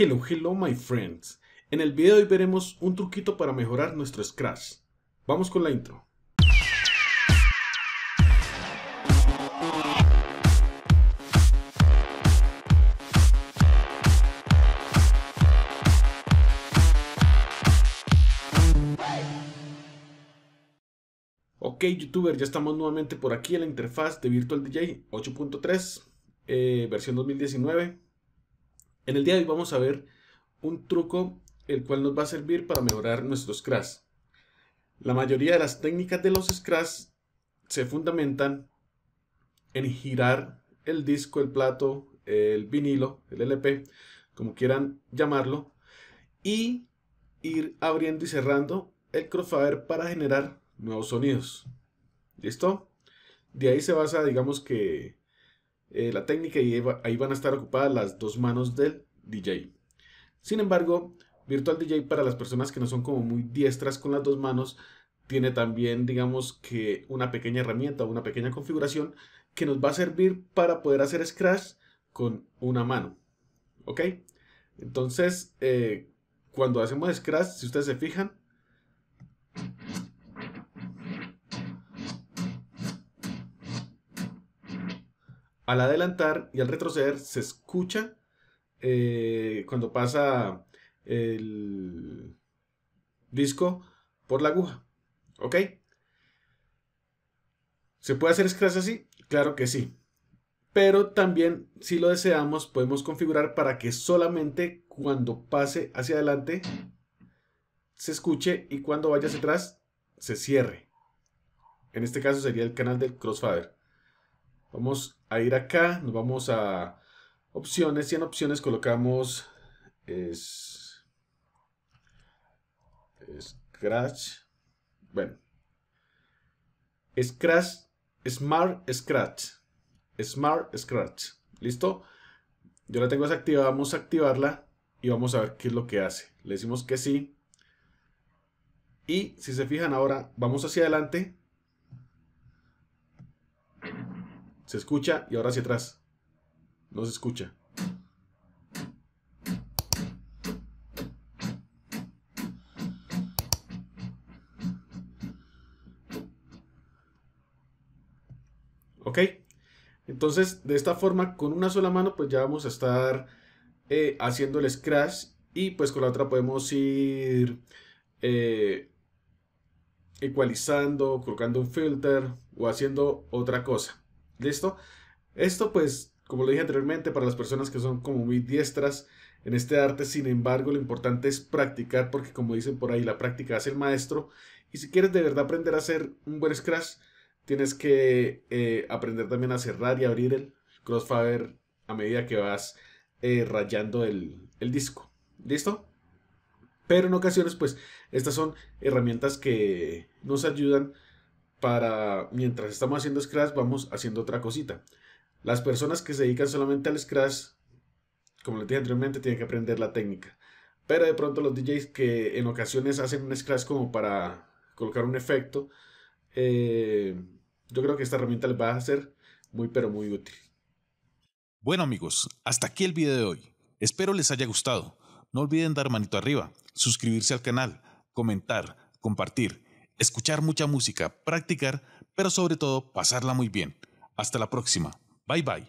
Hello, hello my friends. En el video de hoy veremos un truquito para mejorar nuestro Scratch. Vamos con la intro. Ok youtuber, ya estamos nuevamente por aquí en la interfaz de Virtual DJ 8.3, eh, versión 2019. En el día de hoy vamos a ver un truco el cual nos va a servir para mejorar nuestros Scratch. La mayoría de las técnicas de los scratch se fundamentan en girar el disco, el plato, el vinilo, el LP, como quieran llamarlo, y ir abriendo y cerrando el crossfader para generar nuevos sonidos. ¿Listo? De ahí se basa, digamos que eh, la técnica y ahí van a estar ocupadas las dos manos del DJ. Sin embargo, Virtual DJ para las personas que no son como muy diestras con las dos manos, tiene también, digamos que, una pequeña herramienta una pequeña configuración que nos va a servir para poder hacer Scratch con una mano. ¿Ok? Entonces, eh, cuando hacemos Scratch, si ustedes se fijan, al adelantar y al retroceder se escucha eh, cuando pasa el disco por la aguja. ¿Ok? ¿Se puede hacer scratch así? Claro que sí. Pero también, si lo deseamos, podemos configurar para que solamente cuando pase hacia adelante se escuche y cuando vaya hacia atrás se cierre. En este caso sería el canal del crossfader. Vamos a ir acá, nos vamos a opciones y en opciones colocamos Scratch. Bueno. Scratch. Smart Scratch. Smart Scratch. ¿Listo? Yo la tengo desactivada. Vamos a activarla y vamos a ver qué es lo que hace. Le decimos que sí. Y si se fijan ahora, vamos hacia adelante. Se escucha y ahora hacia atrás. No se escucha. ¿Ok? Entonces, de esta forma, con una sola mano, pues ya vamos a estar eh, haciendo el scratch y pues con la otra podemos ir eh, ecualizando, colocando un filter o haciendo otra cosa. ¿Listo? Esto pues como lo dije anteriormente, para las personas que son como muy diestras en este arte, sin embargo, lo importante es practicar, porque como dicen por ahí, la práctica hace el maestro. Y si quieres de verdad aprender a hacer un buen scratch, tienes que eh, aprender también a cerrar y abrir el crossfaber a medida que vas eh, rayando el, el disco. ¿Listo? Pero en ocasiones, pues, estas son herramientas que nos ayudan para, mientras estamos haciendo Scratch, vamos haciendo otra cosita. Las personas que se dedican solamente al scratch, como les dije anteriormente, tienen que aprender la técnica. Pero de pronto los DJs que en ocasiones hacen un scratch como para colocar un efecto, eh, yo creo que esta herramienta les va a ser muy pero muy útil. Bueno amigos, hasta aquí el video de hoy. Espero les haya gustado. No olviden dar manito arriba, suscribirse al canal, comentar, compartir, escuchar mucha música, practicar, pero sobre todo pasarla muy bien. Hasta la próxima. Bye bye.